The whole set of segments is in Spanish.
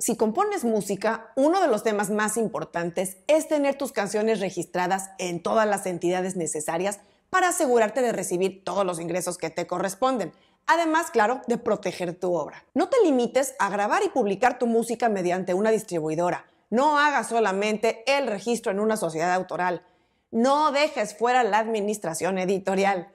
si compones música, uno de los temas más importantes es tener tus canciones registradas en todas las entidades necesarias para asegurarte de recibir todos los ingresos que te corresponden. Además, claro, de proteger tu obra. No te limites a grabar y publicar tu música mediante una distribuidora. No hagas solamente el registro en una sociedad autoral. No dejes fuera la administración editorial.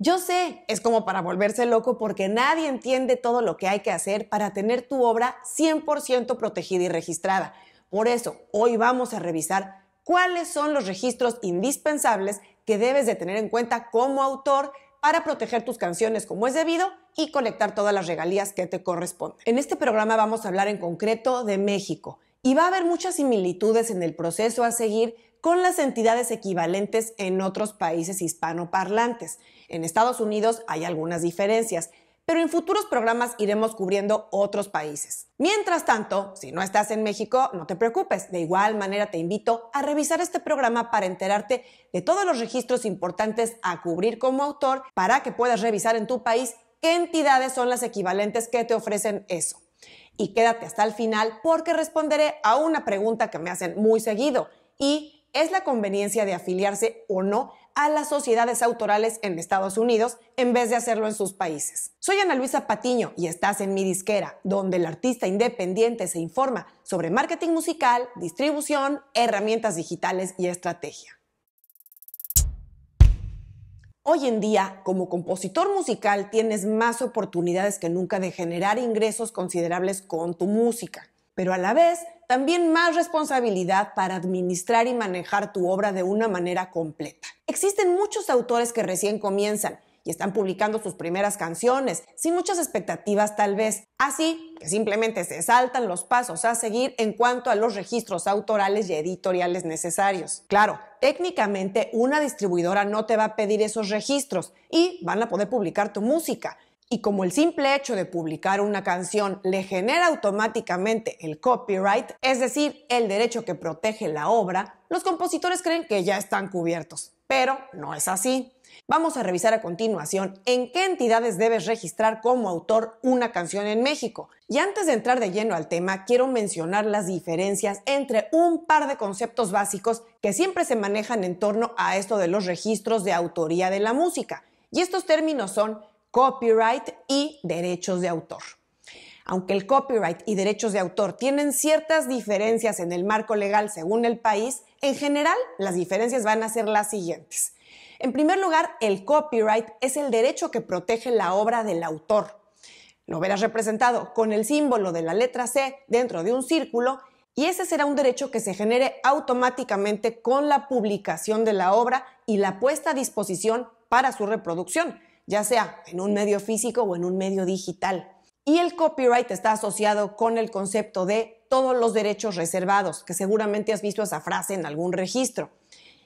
Yo sé, es como para volverse loco porque nadie entiende todo lo que hay que hacer para tener tu obra 100% protegida y registrada. Por eso, hoy vamos a revisar cuáles son los registros indispensables que debes de tener en cuenta como autor para proteger tus canciones como es debido y colectar todas las regalías que te corresponden. En este programa vamos a hablar en concreto de México y va a haber muchas similitudes en el proceso a seguir con las entidades equivalentes en otros países hispanoparlantes. En Estados Unidos hay algunas diferencias, pero en futuros programas iremos cubriendo otros países. Mientras tanto, si no estás en México, no te preocupes. De igual manera te invito a revisar este programa para enterarte de todos los registros importantes a cubrir como autor para que puedas revisar en tu país qué entidades son las equivalentes que te ofrecen eso. Y quédate hasta el final porque responderé a una pregunta que me hacen muy seguido y es la conveniencia de afiliarse o no a las sociedades autorales en Estados Unidos en vez de hacerlo en sus países. Soy Ana Luisa Patiño y estás en Mi Disquera, donde el artista independiente se informa sobre marketing musical, distribución, herramientas digitales y estrategia. Hoy en día, como compositor musical, tienes más oportunidades que nunca de generar ingresos considerables con tu música, pero a la vez también más responsabilidad para administrar y manejar tu obra de una manera completa. Existen muchos autores que recién comienzan y están publicando sus primeras canciones, sin muchas expectativas tal vez. Así que simplemente se saltan los pasos a seguir en cuanto a los registros autorales y editoriales necesarios. Claro, técnicamente una distribuidora no te va a pedir esos registros y van a poder publicar tu música y como el simple hecho de publicar una canción le genera automáticamente el copyright, es decir, el derecho que protege la obra, los compositores creen que ya están cubiertos. Pero no es así. Vamos a revisar a continuación en qué entidades debes registrar como autor una canción en México. Y antes de entrar de lleno al tema, quiero mencionar las diferencias entre un par de conceptos básicos que siempre se manejan en torno a esto de los registros de autoría de la música. Y estos términos son copyright y derechos de autor. Aunque el copyright y derechos de autor tienen ciertas diferencias en el marco legal según el país, en general las diferencias van a ser las siguientes. En primer lugar, el copyright es el derecho que protege la obra del autor. Lo verás representado con el símbolo de la letra C dentro de un círculo y ese será un derecho que se genere automáticamente con la publicación de la obra y la puesta a disposición para su reproducción, ya sea en un medio físico o en un medio digital. Y el copyright está asociado con el concepto de todos los derechos reservados, que seguramente has visto esa frase en algún registro.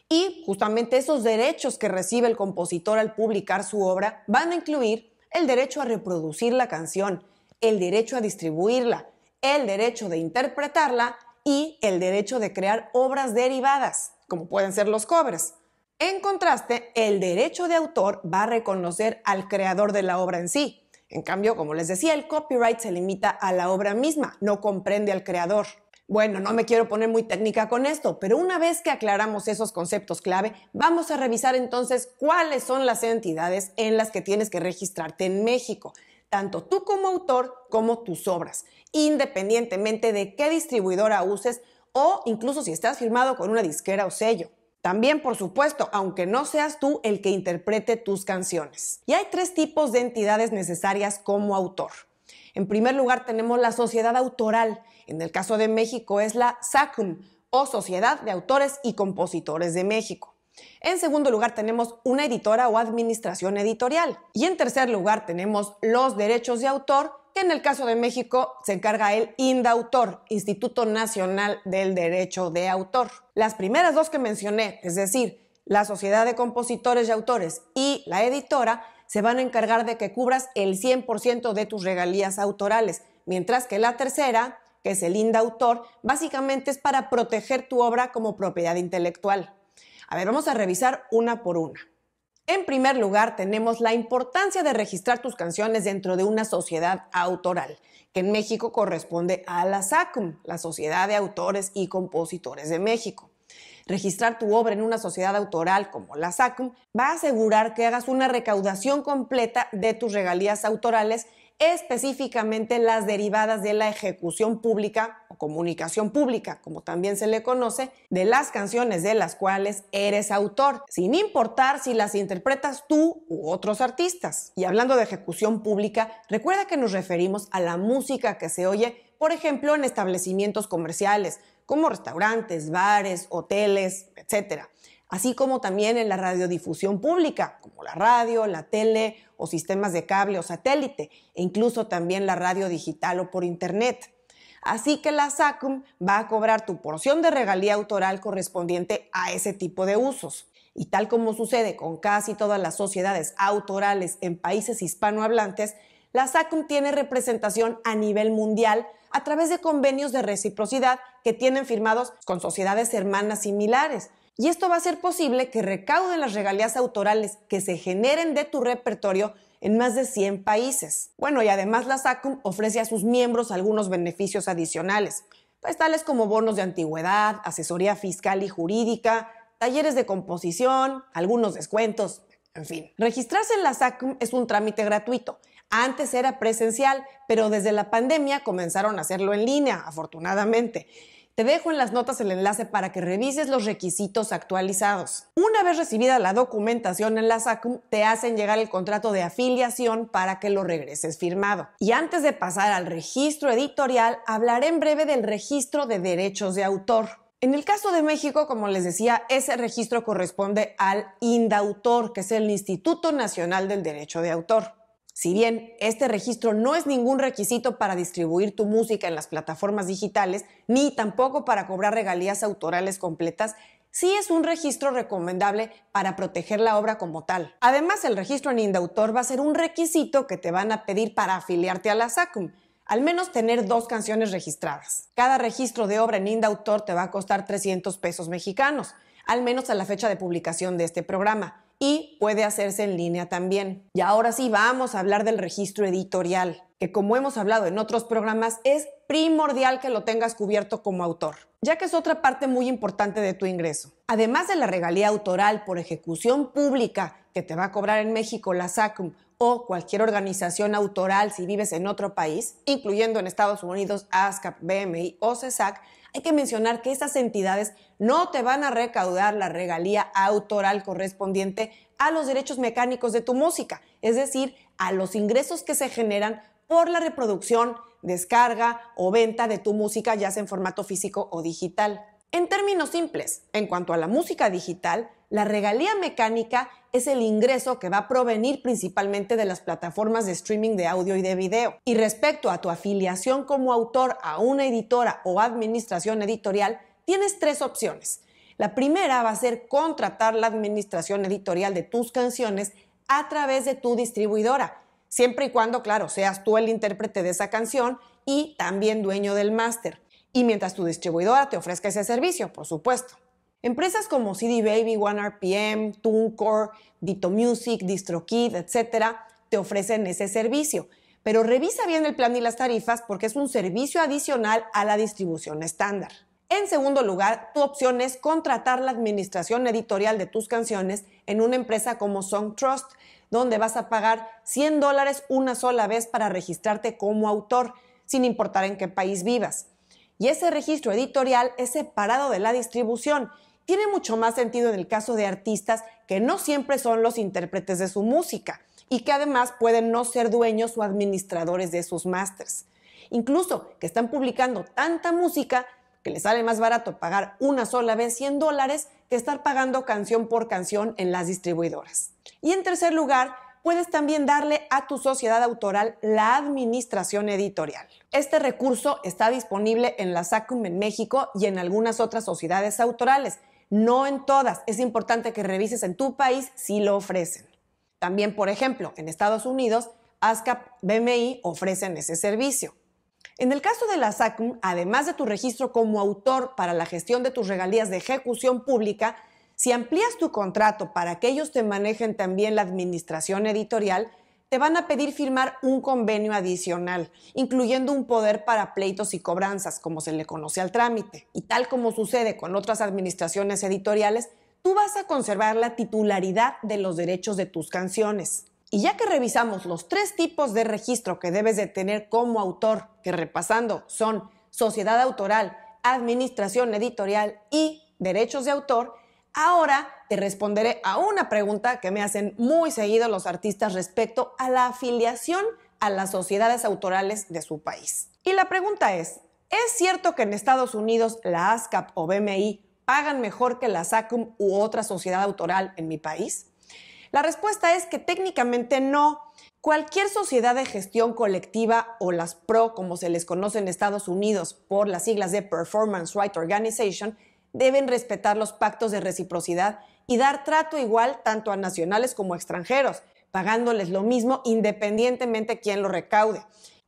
Y justamente esos derechos que recibe el compositor al publicar su obra van a incluir el derecho a reproducir la canción, el derecho a distribuirla, el derecho de interpretarla y el derecho de crear obras derivadas, como pueden ser los covers. En contraste, el derecho de autor va a reconocer al creador de la obra en sí. En cambio, como les decía, el copyright se limita a la obra misma, no comprende al creador. Bueno, no me quiero poner muy técnica con esto, pero una vez que aclaramos esos conceptos clave, vamos a revisar entonces cuáles son las entidades en las que tienes que registrarte en México, tanto tú como autor como tus obras, independientemente de qué distribuidora uses o incluso si estás firmado con una disquera o sello. También, por supuesto, aunque no seas tú el que interprete tus canciones. Y hay tres tipos de entidades necesarias como autor. En primer lugar, tenemos la sociedad autoral. En el caso de México es la SACUM, o Sociedad de Autores y Compositores de México. En segundo lugar, tenemos una editora o administración editorial. Y en tercer lugar, tenemos los derechos de autor que en el caso de México se encarga el INDAUTOR, Instituto Nacional del Derecho de Autor. Las primeras dos que mencioné, es decir, la Sociedad de Compositores y Autores y la editora, se van a encargar de que cubras el 100% de tus regalías autorales, mientras que la tercera, que es el INDAUTOR, básicamente es para proteger tu obra como propiedad intelectual. A ver, vamos a revisar una por una. En primer lugar, tenemos la importancia de registrar tus canciones dentro de una sociedad autoral, que en México corresponde a la SACUM, la Sociedad de Autores y Compositores de México. Registrar tu obra en una sociedad autoral como la SACUM va a asegurar que hagas una recaudación completa de tus regalías autorales específicamente las derivadas de la ejecución pública o comunicación pública, como también se le conoce, de las canciones de las cuales eres autor, sin importar si las interpretas tú u otros artistas. Y hablando de ejecución pública, recuerda que nos referimos a la música que se oye, por ejemplo, en establecimientos comerciales, como restaurantes, bares, hoteles, etc así como también en la radiodifusión pública, como la radio, la tele o sistemas de cable o satélite, e incluso también la radio digital o por Internet. Así que la SACUM va a cobrar tu porción de regalía autoral correspondiente a ese tipo de usos. Y tal como sucede con casi todas las sociedades autorales en países hispanohablantes, la SACUM tiene representación a nivel mundial a través de convenios de reciprocidad que tienen firmados con sociedades hermanas similares, y esto va a hacer posible que recauden las regalías autorales que se generen de tu repertorio en más de 100 países. Bueno, y además la SACUM ofrece a sus miembros algunos beneficios adicionales, pues tales como bonos de antigüedad, asesoría fiscal y jurídica, talleres de composición, algunos descuentos, en fin. Registrarse en la SACUM es un trámite gratuito. Antes era presencial, pero desde la pandemia comenzaron a hacerlo en línea, afortunadamente. Te dejo en las notas el enlace para que revises los requisitos actualizados. Una vez recibida la documentación en la SACM, te hacen llegar el contrato de afiliación para que lo regreses firmado. Y antes de pasar al registro editorial, hablaré en breve del registro de derechos de autor. En el caso de México, como les decía, ese registro corresponde al INDAUTOR, que es el Instituto Nacional del Derecho de Autor. Si bien este registro no es ningún requisito para distribuir tu música en las plataformas digitales, ni tampoco para cobrar regalías autorales completas, sí es un registro recomendable para proteger la obra como tal. Además, el registro en Indautor va a ser un requisito que te van a pedir para afiliarte a la SACUM. Al menos tener dos canciones registradas. Cada registro de obra en Indautor te va a costar 300 pesos mexicanos, al menos a la fecha de publicación de este programa y puede hacerse en línea también. Y ahora sí, vamos a hablar del registro editorial, que como hemos hablado en otros programas, es primordial que lo tengas cubierto como autor, ya que es otra parte muy importante de tu ingreso. Además de la regalía autoral por ejecución pública que te va a cobrar en México la SACUM o cualquier organización autoral si vives en otro país, incluyendo en Estados Unidos, ASCAP, BMI o CESAC, hay que mencionar que estas entidades no te van a recaudar la regalía autoral correspondiente a los derechos mecánicos de tu música, es decir, a los ingresos que se generan por la reproducción, descarga o venta de tu música, ya sea en formato físico o digital. En términos simples, en cuanto a la música digital, la regalía mecánica es el ingreso que va a provenir principalmente de las plataformas de streaming de audio y de video. Y respecto a tu afiliación como autor a una editora o administración editorial, tienes tres opciones. La primera va a ser contratar la administración editorial de tus canciones a través de tu distribuidora, siempre y cuando, claro, seas tú el intérprete de esa canción y también dueño del máster y mientras tu distribuidora te ofrezca ese servicio, por supuesto. Empresas como CD Baby, OneRPM, TuneCore, Dito Music, DistroKid, etcétera, te ofrecen ese servicio. Pero revisa bien el plan y las tarifas porque es un servicio adicional a la distribución estándar. En segundo lugar, tu opción es contratar la administración editorial de tus canciones en una empresa como SongTrust, donde vas a pagar 100 dólares una sola vez para registrarte como autor, sin importar en qué país vivas y ese registro editorial es separado de la distribución. Tiene mucho más sentido en el caso de artistas que no siempre son los intérpretes de su música y que además pueden no ser dueños o administradores de sus masters. Incluso que están publicando tanta música que les sale más barato pagar una sola vez 100 dólares que estar pagando canción por canción en las distribuidoras. Y en tercer lugar, puedes también darle a tu sociedad autoral la administración editorial. Este recurso está disponible en la SACUM en México y en algunas otras sociedades autorales, no en todas. Es importante que revises en tu país si lo ofrecen. También, por ejemplo, en Estados Unidos, ASCAP BMI ofrecen ese servicio. En el caso de la SACUM, además de tu registro como autor para la gestión de tus regalías de ejecución pública, si amplías tu contrato para que ellos te manejen también la administración editorial, te van a pedir firmar un convenio adicional, incluyendo un poder para pleitos y cobranzas, como se le conoce al trámite. Y tal como sucede con otras administraciones editoriales, tú vas a conservar la titularidad de los derechos de tus canciones. Y ya que revisamos los tres tipos de registro que debes de tener como autor, que repasando son sociedad autoral, administración editorial y derechos de autor, Ahora te responderé a una pregunta que me hacen muy seguido los artistas respecto a la afiliación a las sociedades autorales de su país. Y la pregunta es, ¿es cierto que en Estados Unidos la ASCAP o BMI pagan mejor que la SACUM u otra sociedad autoral en mi país? La respuesta es que técnicamente no. Cualquier sociedad de gestión colectiva o las PRO, como se les conoce en Estados Unidos por las siglas de Performance Rights Organization, deben respetar los pactos de reciprocidad y dar trato igual tanto a nacionales como a extranjeros, pagándoles lo mismo independientemente quién lo recaude.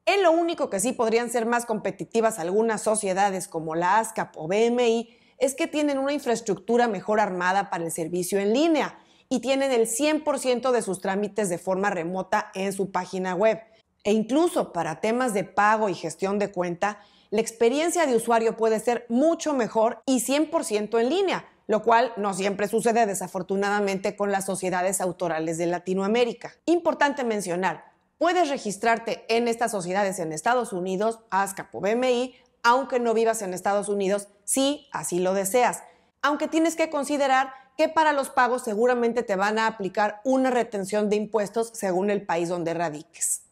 En lo único que sí podrían ser más competitivas algunas sociedades como la ASCAP o BMI es que tienen una infraestructura mejor armada para el servicio en línea y tienen el 100% de sus trámites de forma remota en su página web. E incluso para temas de pago y gestión de cuenta, la experiencia de usuario puede ser mucho mejor y 100% en línea, lo cual no siempre sucede desafortunadamente con las sociedades autorales de Latinoamérica. Importante mencionar, puedes registrarte en estas sociedades en Estados Unidos, ASCAP BMI, aunque no vivas en Estados Unidos, si así lo deseas, aunque tienes que considerar que para los pagos seguramente te van a aplicar una retención de impuestos según el país donde radiques.